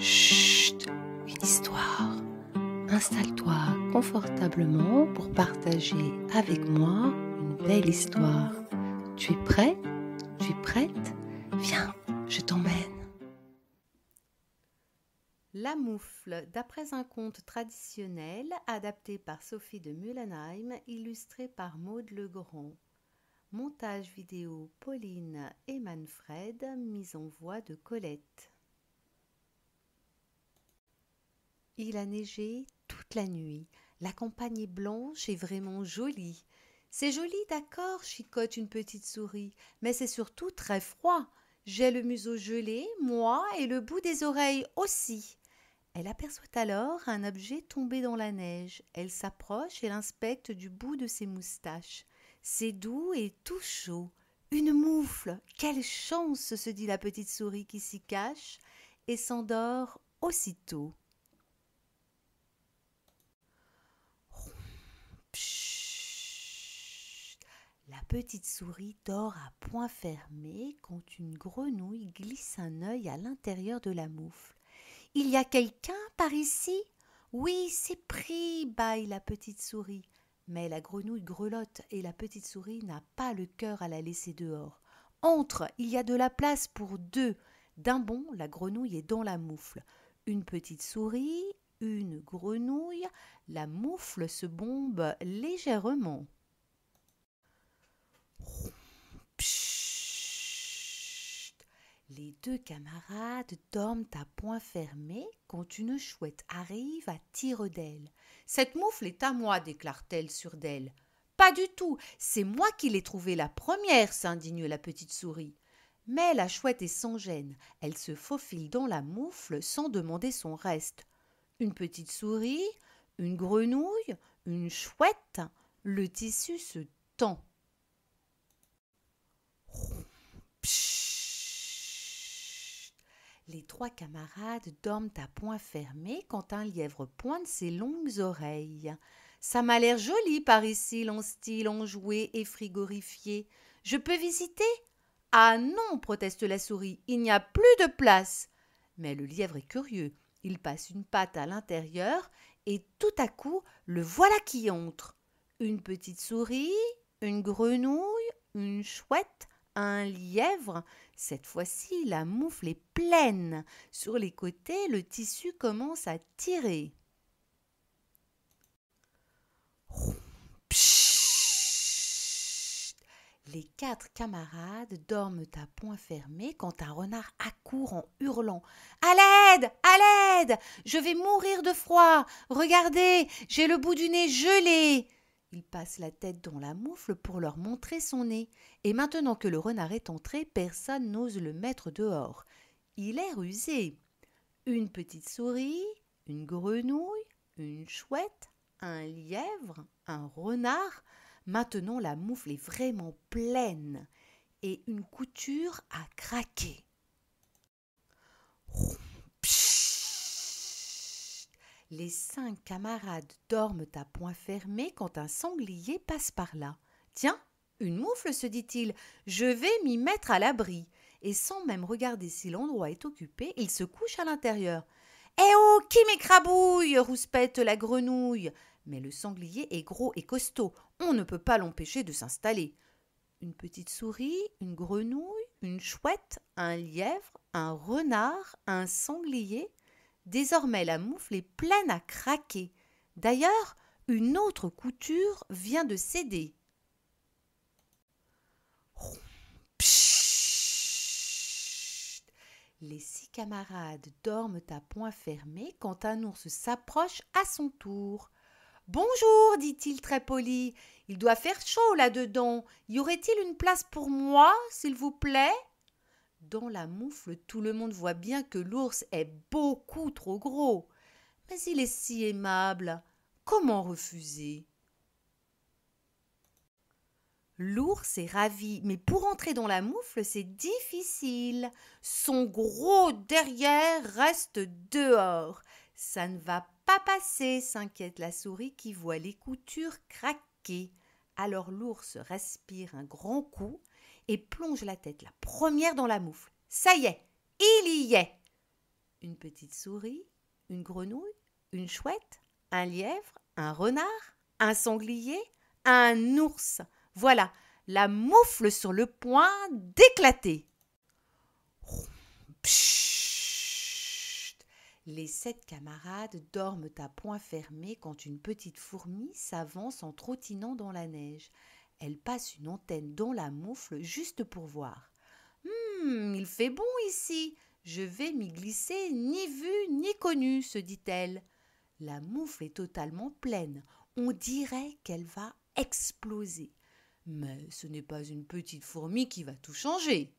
Chut, une histoire. Installe-toi confortablement pour partager avec moi une belle histoire. Tu es prêt Tu es prête Viens, je t'emmène. La moufle, d'après un conte traditionnel adapté par Sophie de Mullenheim, illustré par Maude Legrand. Montage vidéo Pauline et Manfred, mise en voix de Colette. Il a neigé toute la nuit. La campagne est blanche et vraiment jolie. C'est joli, d'accord, chicote une petite souris, mais c'est surtout très froid. J'ai le museau gelé, moi, et le bout des oreilles aussi. Elle aperçoit alors un objet tombé dans la neige. Elle s'approche et l'inspecte du bout de ses moustaches. C'est doux et tout chaud. Une moufle. Quelle chance. se dit la petite souris qui s'y cache, et s'endort aussitôt. petite souris dort à point fermé quand une grenouille glisse un œil à l'intérieur de la moufle. Il y a quelqu'un par ici Oui, c'est pris, baille la petite souris. Mais la grenouille grelotte et la petite souris n'a pas le cœur à la laisser dehors. Entre, il y a de la place pour deux. D'un bond, la grenouille est dans la moufle. Une petite souris, une grenouille, la moufle se bombe légèrement. Les deux camarades dorment à point fermé quand une chouette arrive à tire d'elle. Cette moufle est à moi, déclare-t-elle sur d'elle. Pas du tout, c'est moi qui l'ai trouvée la première, s'indigne la petite souris. Mais la chouette est sans gêne, elle se faufile dans la moufle sans demander son reste. Une petite souris, une grenouille, une chouette, le tissu se tend. Les trois camarades dorment à point fermé quand un lièvre pointe ses longues oreilles. Ça m'a l'air joli par ici, long style, enjoué jouet et frigorifié. Je peux visiter Ah non, proteste la souris, il n'y a plus de place. Mais le lièvre est curieux. Il passe une patte à l'intérieur et tout à coup, le voilà qui entre. Une petite souris, une grenouille, une chouette, un lièvre. Cette fois-ci, la moufle est pleine. Sur les côtés, le tissu commence à tirer. Les quatre camarades dorment à poings fermé quand un renard accourt en hurlant ⁇ À l'aide À l'aide Je vais mourir de froid Regardez, j'ai le bout du nez gelé !⁇ il passe la tête dans la moufle pour leur montrer son nez. Et maintenant que le renard est entré, personne n'ose le mettre dehors. Il est rusé. Une petite souris, une grenouille, une chouette, un lièvre, un renard. Maintenant la moufle est vraiment pleine et une couture a craqué. Les cinq camarades dorment à point fermé quand un sanglier passe par là. Tiens, une moufle, se dit-il, je vais m'y mettre à l'abri. Et sans même regarder si l'endroit est occupé, il se couche à l'intérieur. Eh oh, qui m'écrabouille rouspète la grenouille. Mais le sanglier est gros et costaud, on ne peut pas l'empêcher de s'installer. Une petite souris, une grenouille, une chouette, un lièvre, un renard, un sanglier, Désormais, la moufle est pleine à craquer. D'ailleurs, une autre couture vient de céder. Les six camarades dorment à point fermé quand un ours s'approche à son tour. Bonjour, dit-il très poli. Il doit faire chaud là-dedans. Y aurait-il une place pour moi, s'il vous plaît dans la moufle, tout le monde voit bien que l'ours est beaucoup trop gros. Mais il est si aimable. Comment refuser L'ours est ravi, mais pour entrer dans la moufle, c'est difficile. Son gros derrière reste dehors. Ça ne va pas passer, s'inquiète la souris qui voit les coutures craquer. Alors l'ours respire un grand coup et plonge la tête la première dans la moufle. Ça y est, il y est. Une petite souris, une grenouille, une chouette, un lièvre, un renard, un sanglier, un ours. Voilà, la moufle sur le point d'éclater. Les sept camarades dorment à point fermé quand une petite fourmi s'avance en trottinant dans la neige. Elle passe une antenne dans la moufle juste pour voir. Hum, il fait bon ici. Je vais m'y glisser ni vu ni connu, se dit-elle. La moufle est totalement pleine. On dirait qu'elle va exploser. Mais ce n'est pas une petite fourmi qui va tout changer.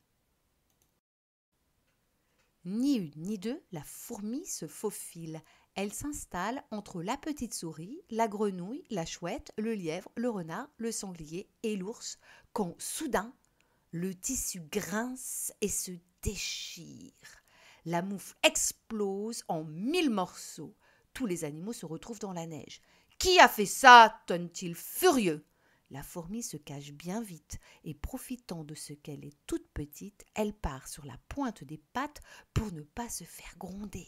Ni une ni deux, la fourmi se faufile. Elle s'installe entre la petite souris, la grenouille, la chouette, le lièvre, le renard, le sanglier et l'ours, quand soudain, le tissu grince et se déchire. La mouffe explose en mille morceaux. Tous les animaux se retrouvent dans la neige. Qui a fait ça tonne-t-il furieux. La fourmi se cache bien vite et profitant de ce qu'elle est toute petite, elle part sur la pointe des pattes pour ne pas se faire gronder.